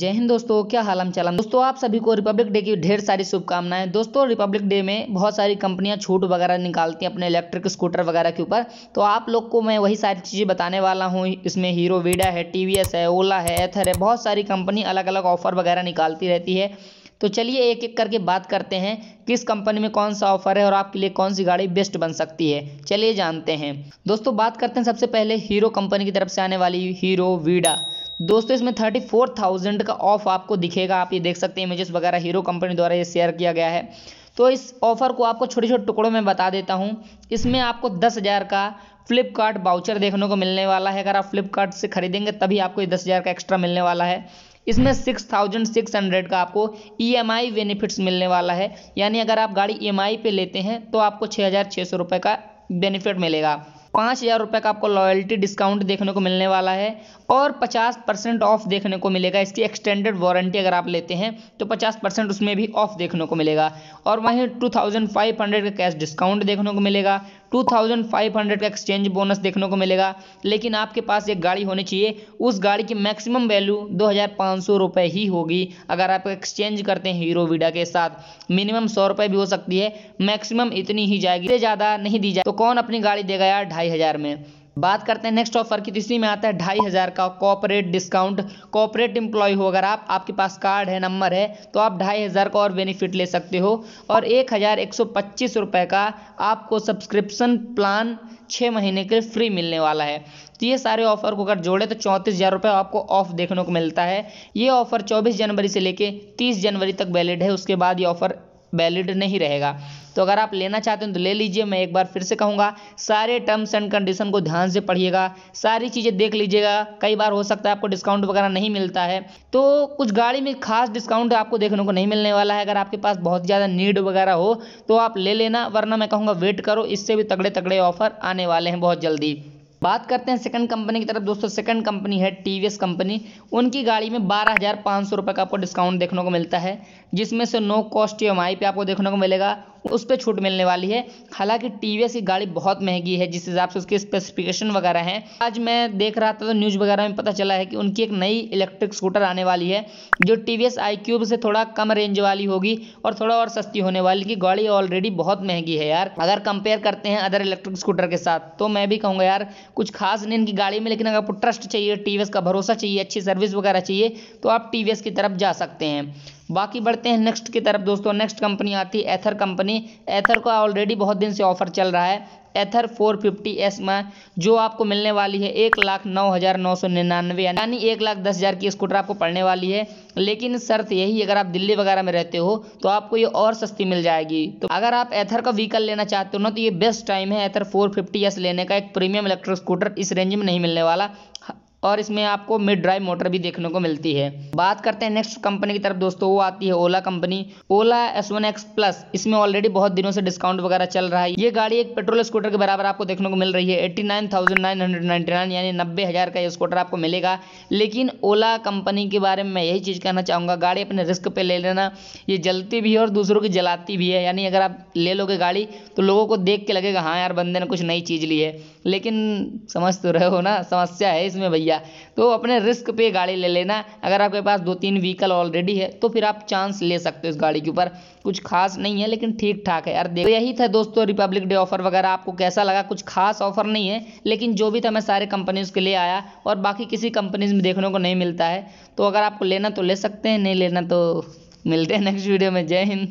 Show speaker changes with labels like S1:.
S1: जय हिंद दोस्तों क्या हालम चालम दोस्तों आप सभी को रिपब्लिक डे की ढेर सारी शुभकामनाएं दोस्तों रिपब्लिक डे में बहुत सारी कंपनियां छूट वगैरह निकालती हैं अपने इलेक्ट्रिक स्कूटर वगैरह के ऊपर तो आप लोग को मैं वही सारी चीज़ें बताने वाला हूँ इसमें हीरो वीडा है टी है ओला है एथर है बहुत सारी कंपनी अलग अलग ऑफर वगैरह निकालती रहती है तो चलिए एक एक करके बात करते हैं किस कंपनी में कौन सा ऑफर है और आपके लिए कौन सी गाड़ी बेस्ट बन सकती है चलिए जानते हैं दोस्तों बात करते हैं सबसे पहले हीरो कंपनी की तरफ से आने वाली हीरो वीडा दोस्तों इसमें थर्टी फोर थाउजेंड का ऑफ आपको दिखेगा आप ये देख सकते हैं इमेजेस वगैरह हीरो कंपनी द्वारा ये शेयर किया गया है तो इस ऑफ़र को आपको छोटे छोटे टुकड़ों में बता देता हूँ इसमें आपको दस हज़ार का फ्लिपकार्ट बाउचर देखने को मिलने वाला है अगर आप फ्लिपकार्ट से खरीदेंगे तभी आपको ये दस हज़ार का एक्स्ट्रा मिलने वाला है इसमें सिक्स थाउजेंड सिक्स हंड्रेड का आपको ई एम आई बेनिफिट्स मिलने वाला है यानी अगर आप गाड़ी ई एम आई पे लेते हैं तो आपको छः हज़ार छः सौ रुपये का बेनिफिट मिलेगा पाँच हज़ार रुपये का आपको लॉयल्टी डिस्काउंट देखने को मिलने वाला है और पचास परसेंट ऑफ देखने को मिलेगा इसकी एक्सटेंडेड वारंटी अगर आप लेते हैं तो पचास परसेंट उसमें भी ऑफ देखने को मिलेगा और वहीं टू थाउजेंड फाइव हंड्रेड का कैश डिस्काउंट देखने को मिलेगा 2500 का एक्सचेंज बोनस देखने को मिलेगा लेकिन आपके पास एक गाड़ी होनी चाहिए उस गाड़ी की मैक्सिमम वैल्यू दो रुपए ही होगी अगर आप एक्सचेंज करते हैं हीरो वीडा के साथ मिनिमम सौ रुपए भी हो सकती है मैक्सिमम इतनी ही जाएगी ज़्यादा नहीं दी जाए तो कौन अपनी गाड़ी देगा यार ढाई हजार में बात करते हैं नेक्स्ट ऑफर की तीसरी तो में आता है ढाई हज़ार का कॉपरेट डिस्काउंट कॉपरेट एम्प्लॉय हो अगर आप आपके पास कार्ड है नंबर है तो आप ढाई हज़ार का और बेनिफिट ले सकते हो और एक हज़ार एक सौ पच्चीस रुपये का आपको सब्सक्रिप्शन प्लान छः महीने के लिए फ्री मिलने वाला है तो ये सारे ऑफर को अगर जोड़े तो चौंतीस हज़ार रुपये आपको ऑफ देखने को मिलता है ये ऑफर चौबीस जनवरी से लेकर तीस जनवरी तक वैलिड है उसके बाद ये ऑफर वैलिड नहीं रहेगा तो अगर आप लेना चाहते हैं तो ले लीजिए मैं एक बार फिर से कहूँगा सारे टर्म्स एंड कंडीशन को ध्यान से पढ़िएगा सारी चीज़ें देख लीजिएगा कई बार हो सकता है आपको डिस्काउंट वगैरह नहीं मिलता है तो कुछ गाड़ी में खास डिस्काउंट आपको देखने को नहीं मिलने वाला है अगर आपके पास बहुत ज़्यादा नीड वगैरह हो तो आप ले लेना वरना मैं कहूँगा वेट करो इससे भी तगड़े तगड़े ऑफर आने वाले हैं बहुत जल्दी बात करते हैं सेकंड कंपनी की तरफ दोस्तों सेकंड कंपनी है टीवीएस कंपनी उनकी गाड़ी में बारह हज़ार पाँच सौ रुपये का आपको डिस्काउंट देखने को मिलता है जिसमें से no cost E M I पे आपको देखने को मिलेगा उस पर छूट मिलने वाली है हालांकि टी की गाड़ी बहुत महंगी है जिस हिसाब से उसके स्पेसिफिकेशन वगैरह हैं आज मैं देख रहा था तो न्यूज़ वगैरह में पता चला है कि उनकी एक नई इलेक्ट्रिक स्कूटर आने वाली है जो टी वी से थोड़ा कम रेंज वाली होगी और थोड़ा और सस्ती होने वाली की गाड़ी ऑलरेडी बहुत महंगी है यार अगर कंपेयर करते हैं अदर इलेक्ट्रिक स्कूटर के साथ तो मैं भी कहूँगा यार कुछ खास नहीं इनकी गाड़ी में लेकिन अगर आपको ट्रस्ट चाहिए टी का भरोसा चाहिए अच्छी सर्विस वगैरह चाहिए तो आप टी की तरफ जा सकते हैं बाकी बढ़ते हैं नेक्स्ट की तरफ दोस्तों नेक्स्ट कंपनी आती है एथर कंपनी एथर का ऑलरेडी बहुत दिन से ऑफर चल रहा है एथर फिफ्टी एस में जो आपको मिलने वाली है एक लाख नौ हज़ार नौ सौ निन्यानवे यानी एक लाख दस हज़ार की स्कूटर आपको पड़ने वाली है लेकिन शर्त यही अगर आप दिल्ली वगैरह में रहते हो तो आपको ये और सस्ती मिल जाएगी तो अगर आप एथर का व्हीकल लेना चाहते हो ना तो ये बेस्ट टाइम है एथर 450 एस लेने का एक प्रीमियम इलेक्ट्रिक स्कूटर इस रेंज में नहीं मिलने वाला और इसमें आपको मिड ड्राइव मोटर भी देखने को मिलती है बात करते हैं नेक्स्ट कंपनी की तरफ दोस्तों वो आती है Ola company Ola S one X plus इसमें ऑलरेडी बहुत दिनों से डिस्काउंट वगैरह चल रहा है ये गाड़ी एक पेट्रोल स्कूटर के बराबर आपको देखने को मिल रही है eighty nine thousand nine hundred ninety nine यानी नब्बे हज़ार का ये स्कूटर आपको मिलेगा लेकिन ओला कंपनी के बारे में यही चीज़ कहना चाहूँगा गाड़ी अपने रिस्क पे ले लेना ये जलती भी है और दूसरों की जलाती भी है यानी अगर आप ले लोगे गाड़ी तो लोगों को देख के लगेगा हाँ यार बंदे ने कुछ नई चीज़ ली है लेकिन समझ तो रहे हो ना समस्या है इसमें भैया लिया तो अपने रिस्क पे गाड़ी ले लेना अगर आपके पास दो तीन व्हीकल ऑलरेडी है तो फिर आप चांस ले सकते हो इस गाड़ी के ऊपर कुछ खास नहीं है लेकिन ठीक ठाक है यार देखो तो यही था दोस्तों रिपब्लिक डे ऑफर वगैरह आपको कैसा लगा कुछ खास ऑफर नहीं है लेकिन जो भी था मैं सारे कंपनीज़ के लिए आया और बाकी किसी कंपनीज में देखने को नहीं मिलता है तो अगर आपको लेना तो ले सकते हैं नहीं लेना तो मिलते हैं नेक्स्ट वीडियो में जय हिंद